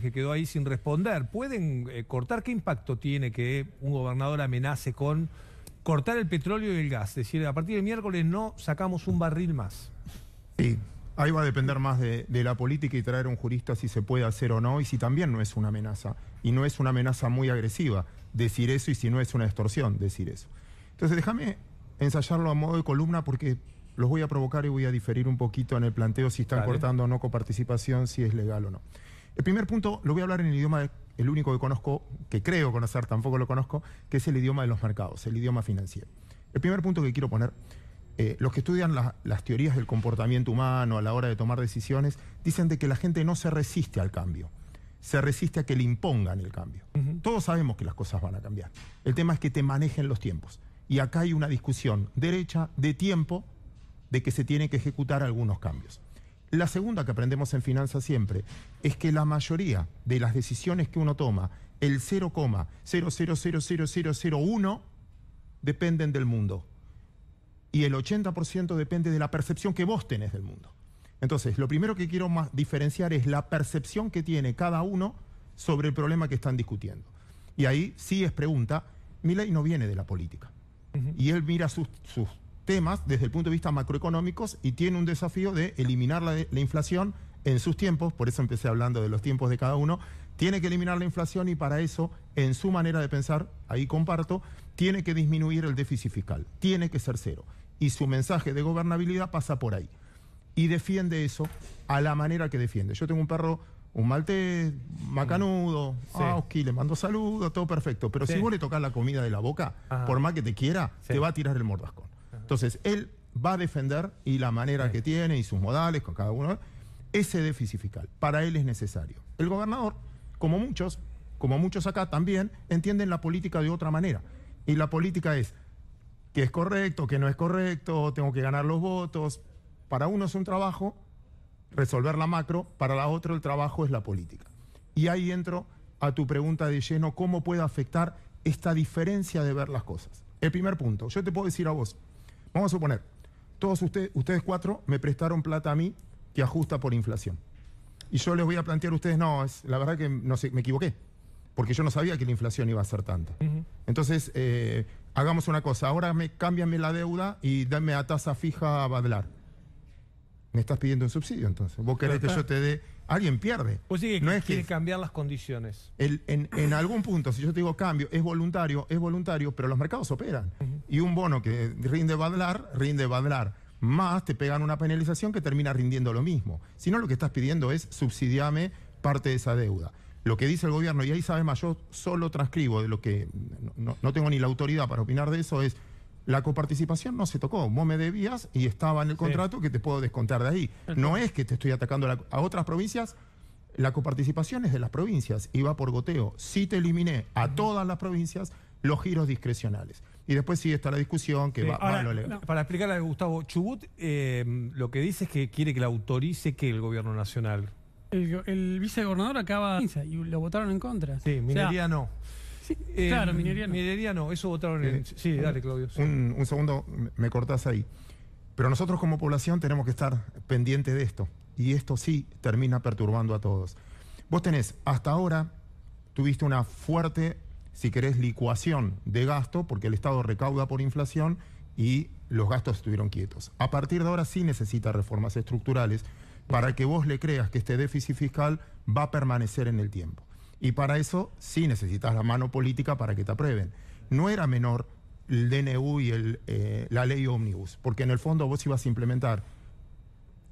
que quedó ahí sin responder. ¿Pueden eh, cortar? ¿Qué impacto tiene que un gobernador amenace con cortar el petróleo y el gas? Es decir, a partir del miércoles no sacamos un barril más. Sí, ahí va a depender más de, la política y traer un jurista si se puede hacer o no y si también no es una amenaza. Y no es una amenaza muy agresiva decir eso y si no es una extorsión decir eso. Entonces déjame ensayarlo a modo de columna porque los voy a provocar y voy a diferir un poquito en el planteo si están cortando o no coparticipación, si es legal o no. El primer punto lo voy a hablar en el idioma el único que conozco, que creo conocer, tampoco lo conozco, que es el idioma de los mercados, el idioma financiero. El primer punto que quiero poner, eh, los que estudian las teorías del comportamiento humano a la hora de tomar decisiones, dicen de que la gente no se resiste al cambio, se resiste a que le impongan el cambio. Todos sabemos que las cosas van a cambiar. El tema es que te manejen los tiempos. Y acá hay una discusión derecha de tiempo de que se tiene que ejecutar algunos cambios. La segunda que aprendemos en finanzas siempre es que la mayoría de las decisiones que uno toma, el 0,0000001, dependen del mundo. Y el 80% depende de la percepción que vos tenés del mundo. Entonces, lo primero que quiero diferenciar es la percepción que tiene cada uno sobre el problema que están discutiendo. Y ahí sí es pregunta, mi ley no viene de la política. Y él mira sus temas desde el punto de vista macroeconómicos y tiene un desafío de eliminar la, inflación en sus tiempos, por eso empecé hablando de los tiempos de cada uno, tiene que eliminar la inflación y para eso, en su manera de pensar, ahí comparto, tiene que disminuir el déficit fiscal, tiene que ser cero. Y su mensaje de gobernabilidad pasa por ahí. Y defiende eso a la manera que defiende. Yo tengo un perro, un maltés, macanudo, ah, le mando saludos, todo perfecto. Pero si vos le tocas la comida de la boca, por más que te quiera, te va a tirar el mordascón. Entonces, él va a defender y la manera que tiene y sus modales con cada uno, ese déficit fiscal. Para él es necesario. El gobernador, como muchos, como muchos acá también, entienden la política de otra manera. Y la política es que es correcto, que no es correcto, tengo que ganar los votos. Para uno es un trabajo resolver la macro, para la otra el trabajo es la política. Y ahí entro a tu pregunta de lleno, ¿cómo puede afectar esta diferencia de ver las cosas? El primer punto, yo te puedo decir a vos, Vamos a suponer, todos ustedes, ustedes cuatro me prestaron plata a mí que ajusta por inflación. Y yo les voy a plantear a ustedes, no, es, la verdad que no me equivoqué, porque yo no sabía que la inflación iba a ser tanta. Entonces, eh, hagamos una cosa, ahora me, cámbiame la deuda y dame a tasa fija a Badlar. Me estás pidiendo un subsidio entonces. Vos querés que yo te dé alguien pierde. Pues sí, no que es cambiar las condiciones. en, algún punto, si yo te digo cambio, es voluntario, es voluntario, pero los mercados operan. Y un bono que rinde badlar, rinde badlar. Más te pegan una penalización que termina rindiendo lo mismo. Si no, lo que estás pidiendo es subsidiame parte de esa deuda. Lo que dice el gobierno, y ahí sabes más, yo solo transcribo de lo que no tengo ni la autoridad para opinar de eso, es la coparticipación no se tocó, vos me debías y estaba en el contrato que te puedo descontar de ahí. No es que te estoy atacando a otras provincias, la coparticipación es de las provincias y va por goteo. Sí te eliminé a todas las provincias los giros discrecionales. Y después sí está la discusión que va, a Para explicarle a Gustavo, Chubut eh, lo que dice es que quiere que la autorice que el gobierno nacional. El, vicegobernador acaba y lo votaron en contra. Sí, minería no. Eh, claro, minería no. Minería no, eso votaron en. Eh, sí, dale, Claudio. Un, un, segundo, me cortás ahí. Pero nosotros como población tenemos que estar pendientes de esto. Y esto sí termina perturbando a todos. Vos tenés, hasta ahora, tuviste una fuerte, si querés, licuación de gasto, porque el Estado recauda por inflación y los gastos estuvieron quietos. A partir de ahora sí necesita reformas estructurales para que vos le creas que este déficit fiscal va a permanecer en el tiempo. Y para eso sí necesitas la mano política para que te aprueben. No era menor el DNU y el, eh, la ley Omnibus, porque en el fondo vos ibas a implementar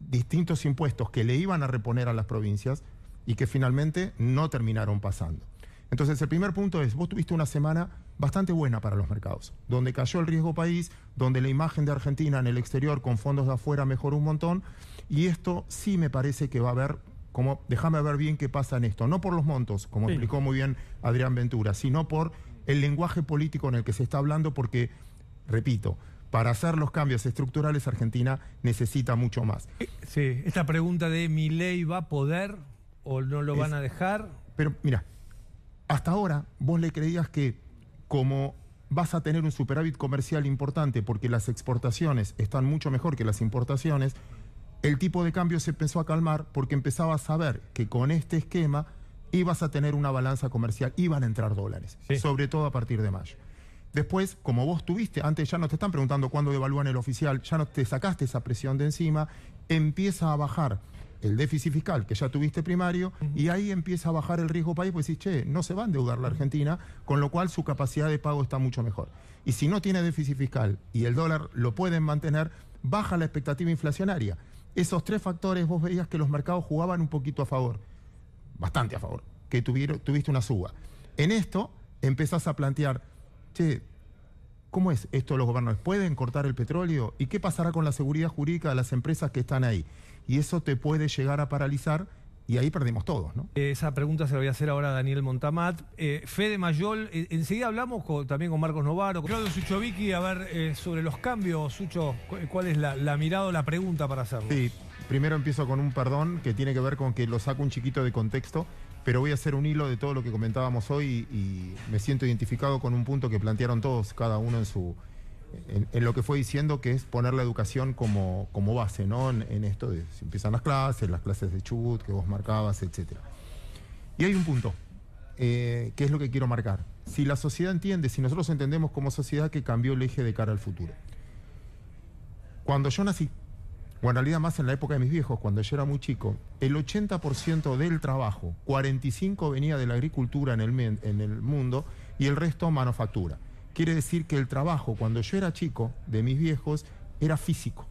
distintos impuestos que le iban a reponer a las provincias y que finalmente no terminaron pasando. Entonces el primer punto es, vos tuviste una semana bastante buena para los mercados, donde cayó el riesgo país, donde la imagen de Argentina en el exterior con fondos de afuera mejoró un montón, y esto sí me parece que va a haber como déjame ver bien qué pasa en esto, no por los montos, como explicó muy bien Adrián Ventura, sino por el lenguaje político en el que se está hablando, porque, repito, para hacer los cambios estructurales Argentina necesita mucho más. Eh, sí, esta pregunta de mi ley va a poder o no lo van a dejar. Pero mira, hasta ahora vos le creías que como vas a tener un superávit comercial importante porque las exportaciones están mucho mejor que las importaciones, el tipo de cambio se empezó a calmar porque empezaba a saber que con este esquema ibas a tener una balanza comercial, iban a entrar dólares, sobre todo a partir de mayo. Después, como vos tuviste, antes ya no te están preguntando cuándo devalúan el oficial, ya no te sacaste esa presión de encima, empieza a bajar el déficit fiscal que ya tuviste primario y ahí empieza a bajar el riesgo país, pues decís, che, no se va a endeudar la Argentina, con lo cual su capacidad de pago está mucho mejor. Y si no tiene déficit fiscal y el dólar lo pueden mantener, baja la expectativa inflacionaria esos tres factores vos veías que los mercados jugaban un poquito a favor, bastante a favor, que tuvieron, tuviste una suba. En esto empezás a plantear, che, ¿cómo es esto los gobernadores? ¿Pueden cortar el petróleo? ¿Y qué pasará con la seguridad jurídica de las empresas que están ahí? Y eso te puede llegar a paralizar y ahí perdimos todos, ¿no? Esa pregunta se la voy a hacer ahora a Daniel Montamat. Eh, Fede Mayol, eh, enseguida hablamos también con Marcos Novaro, con Claudio Suchovicki, a ver eh, sobre los cambios, Sucho, cuál es la, mirada o la pregunta para hacerlo. Sí, primero empiezo con un perdón que tiene que ver con que lo saco un chiquito de contexto, pero voy a hacer un hilo de todo lo que comentábamos hoy y me siento identificado con un punto que plantearon todos, cada uno en su, en, lo que fue diciendo, que es poner la educación como, base, ¿no? En, esto de si empiezan las clases, las clases de chubut que vos marcabas, etc. Y hay un punto, eh, que es lo que quiero marcar. Si la sociedad entiende, si nosotros entendemos como sociedad que cambió el eje de cara al futuro. Cuando yo nací, o en realidad más en la época de mis viejos, cuando yo era muy chico, el 80% del trabajo, 45% venía de la agricultura en el, en el mundo y el resto manufactura. Quiere decir que el trabajo, cuando yo era chico, de mis viejos, era físico.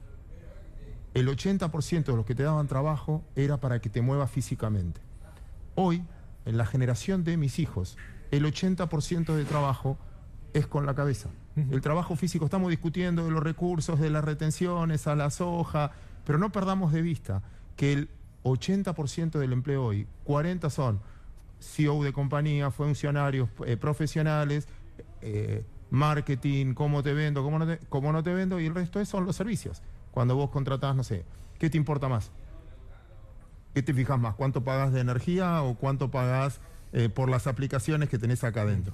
El 80% de los que te daban trabajo era para que te muevas físicamente. Hoy, en la generación de mis hijos, el 80% de trabajo es con la cabeza. El trabajo físico, estamos discutiendo de los recursos, de las retenciones, a la soja, pero no perdamos de vista que el 80% del empleo hoy, 40 son CEO de compañía, funcionarios eh, profesionales, eh, marketing, cómo te vendo, cómo no te, cómo no te vendo, y el resto son los servicios. Cuando vos contratás, no sé, ¿qué te importa más? ¿Qué te fijas más? ¿Cuánto pagas de energía o cuánto pagas eh, por las aplicaciones que tenés acá adentro?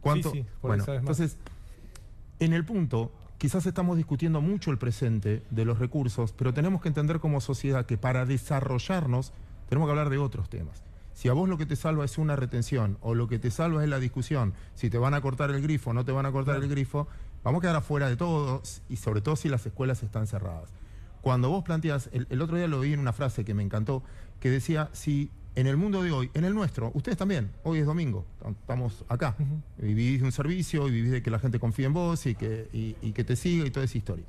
¿Cuánto? bueno, entonces, en el punto, quizás estamos discutiendo mucho el presente de los recursos, pero tenemos que entender como sociedad que para desarrollarnos tenemos que hablar de otros temas. Si a vos lo que te salva es una retención o lo que te salva es la discusión, si te van a cortar el grifo o no te van a cortar el grifo, vamos a quedar afuera de todo y sobre todo si las escuelas están cerradas. Cuando vos planteas, el, otro día lo vi en una frase que me encantó, que decía, si en el mundo de hoy, en el nuestro, ustedes también, hoy es domingo, estamos acá, y vivís de un servicio y vivís de que la gente confía en vos y que, y que te siga y toda esa historia.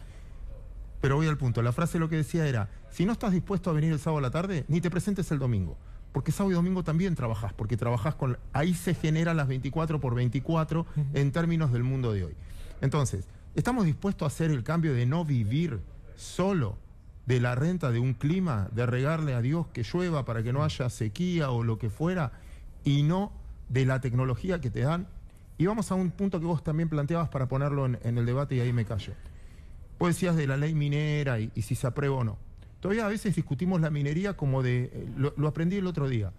Pero voy al punto, la frase lo que decía era, si no estás dispuesto a venir el sábado a la tarde, ni te presentes el domingo porque sábado y domingo también trabajás, porque trabajás con... Ahí se generan las 24 por 24 en términos del mundo de hoy. Entonces, ¿estamos dispuestos a hacer el cambio de no vivir solo de la renta de un clima, de regarle a Dios que llueva para que no haya sequía o lo que fuera, y no de la tecnología que te dan? Y vamos a un punto que vos también planteabas para ponerlo en, el debate y ahí me callo. Vos decías de la ley minera y si se aprueba o no. Todavía a veces discutimos la minería como de. Eh, lo, aprendí el otro día.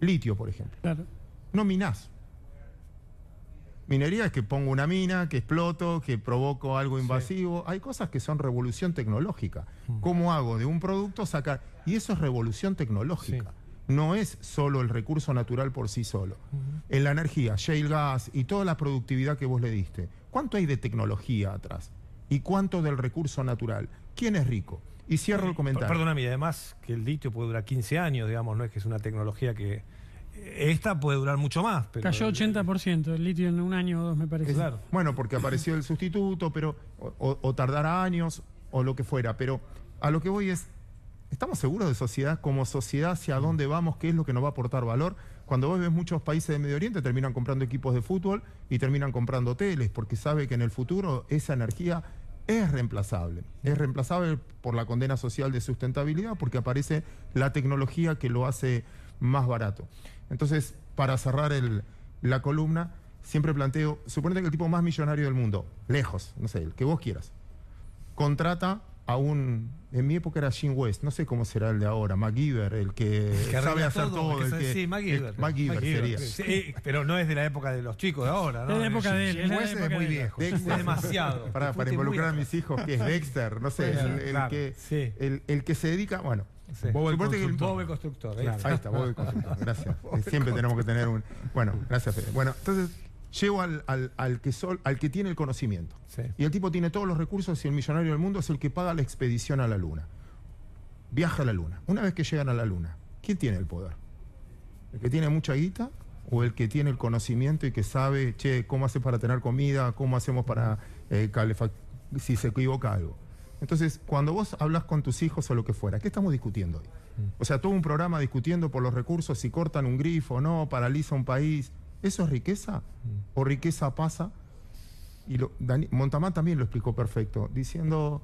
Litio, por ejemplo. Claro. No minás. Minería es que pongo una mina, que exploto, que provoco algo invasivo. Hay cosas que son revolución tecnológica. Mm. ¿Cómo hago de un producto sacar? Y eso es revolución tecnológica. no es solo el recurso natural por sí solo. En la energía, shale gas y toda la productividad que vos le diste, ¿cuánto hay de tecnología atrás? ¿Y cuánto del recurso natural? ¿Quién es rico? Y cierro el comentario. Perdóname, además que el litio puede durar 15 años, digamos, no es que es una tecnología que... Eh, esta puede durar mucho más. Pero Cayó 80% el litio en un año o dos, me parece. Claro. Bueno, porque apareció el sustituto, pero o, tardará años o lo que fuera. Pero a lo que voy es, ¿estamos seguros de sociedad como sociedad hacia dónde vamos, qué es lo que nos va a aportar valor? Cuando vos ves muchos países de Medio Oriente terminan comprando equipos de fútbol y terminan comprando hoteles, porque sabe que en el futuro esa energía es reemplazable. Es reemplazable por la condena social de sustentabilidad porque aparece la tecnología que lo hace más barato. Entonces, para cerrar la columna, siempre planteo, suponete que el tipo más millonario del mundo, lejos, no sé, el que vos quieras, contrata aún En mi época era Jim West, no sé cómo será el de ahora, MacGyver, el que, que sabe hacer todo. sí, MacGyver. El, sería. Sí, pero no es de la época de los chicos de ahora, ¿no? Es de la época de él. West es muy viejo. es demasiado. Para, para involucrar a mis hijos, que es Dexter, no sé, el, que, el que se dedica. Bueno, Sí. Bob el constructor. constructor. ¿eh? Ahí, está. ahí Bob el constructor. Gracias. Siempre tenemos que tener un. Bueno, gracias, Fede. Bueno, entonces llevo al, que, sol, al que tiene el conocimiento. Y el tipo tiene todos los recursos y el millonario del mundo es el que paga la expedición a la Luna. Viaja a la Luna. Una vez que llegan a la Luna, ¿quién tiene el poder? ¿El que tiene mucha guita o el que tiene el conocimiento y que sabe, che, cómo hace para tener comida, cómo hacemos para eh, si se equivoca algo? Entonces, cuando vos hablas con tus hijos o lo que fuera, ¿qué estamos discutiendo hoy? Mm. O sea, todo un programa discutiendo por los recursos, si cortan un grifo o no, paraliza un país. ¿Eso es riqueza? Mm. ¿O riqueza pasa? Y lo, también lo explicó perfecto, diciendo,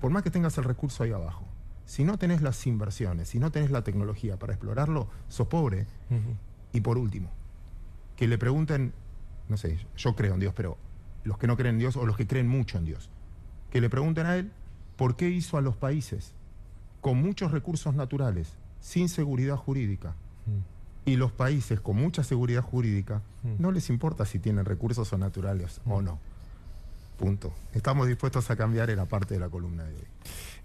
por más que tengas el recurso ahí abajo, si no tenés las inversiones, si no tenés la tecnología para explorarlo, sos pobre. Y por último, que le pregunten, no sé, yo creo en Dios, pero los que no creen en Dios o los que creen mucho en Dios, que le pregunten a él por qué hizo a los países con muchos recursos naturales, sin seguridad jurídica, mm. Y los países con mucha seguridad jurídica hmm. no les importa si tienen recursos o naturales o hmm. no. Punto. Estamos dispuestos a cambiar en la parte de la columna de hoy.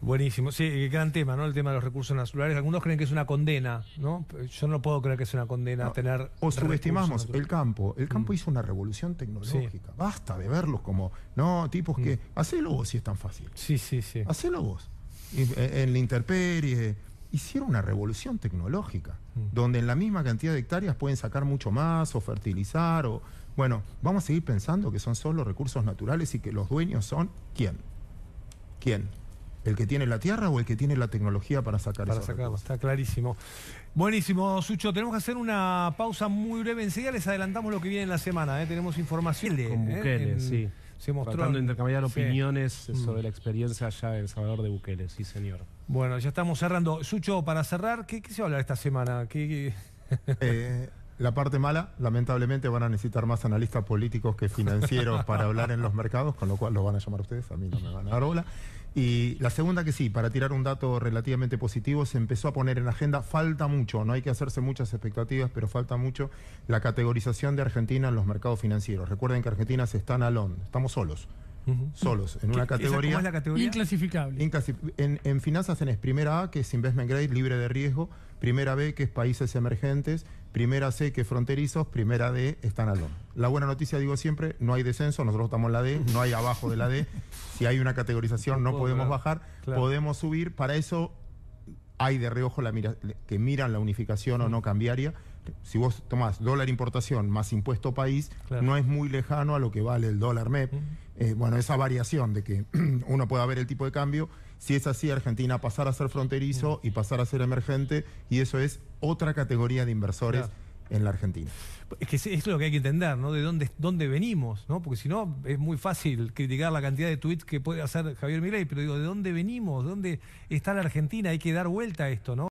Buenísimo. Sí, gran tema, ¿no? El tema de los recursos naturales. Algunos creen que es una condena, ¿no? Yo no puedo creer que es una condena tener. O subestimamos el campo. El campo hmm. hizo una revolución tecnológica. Basta de verlos como, no, tipos que. Hacelo vos si es tan fácil. Sí, sí, sí. Hacelo vos. En, eh, en la interperie hicieron una revolución tecnológica, mm. donde en la misma cantidad de hectáreas pueden sacar mucho más o fertilizar o... Bueno, vamos a seguir pensando que son solo recursos naturales y que los dueños son quién. ¿Quién? ¿El que tiene la tierra o el que tiene la tecnología para sacar Para sacarlo, está clarísimo. Buenísimo, Sucho. Tenemos que hacer una pausa muy breve. Enseguida les adelantamos lo que viene en la semana. ¿eh? Tenemos información. De, Con ¿eh? sí se mostró. Tratando de intercambiar opiniones mm. sobre la experiencia allá en Salvador de Bukele, sí, señor. Bueno, ya estamos cerrando. Sucho, para cerrar, ¿qué, qué se esta semana? Eh, la parte mala, lamentablemente van a necesitar más analistas políticos que financieros para hablar en los mercados, con lo cual los van a llamar ustedes, a mí no me van a dar bola. Y la segunda que sí, para tirar un dato relativamente positivo, se empezó a poner en agenda, falta mucho, no hay que hacerse muchas expectativas, pero falta mucho la categorización de Argentina en los mercados financieros. Recuerden que Argentina se está en alón, estamos solos solos, en una categoría. ¿Cómo es la categoría? Inclasificable. En, en, finanzas tenés primera A, que es investment grade, libre de riesgo, primera B, que es países emergentes, primera C, que es fronterizos, primera D, están al oro. La buena noticia, digo siempre, no hay descenso, nosotros estamos en la D, no hay abajo de la D. Si hay una categorización, no, podemos bajar, podemos subir. Para eso hay de reojo la mira, que miran la unificación o no cambiaria. Si vos tomás dólar importación más impuesto país, no es muy lejano a lo que vale el dólar MEP. Eh, bueno, esa variación de que uno pueda ver el tipo de cambio. Si es así, Argentina pasar a ser fronterizo y pasar a ser emergente, y eso es otra categoría de inversores. en la Argentina. Es que es lo que hay que entender, ¿no? De dónde, dónde venimos, ¿no? Porque si no, es muy fácil criticar la cantidad de tweets que puede hacer Javier Milei, pero digo, ¿de dónde venimos? dónde está la Argentina? Hay que dar vuelta a esto, ¿no?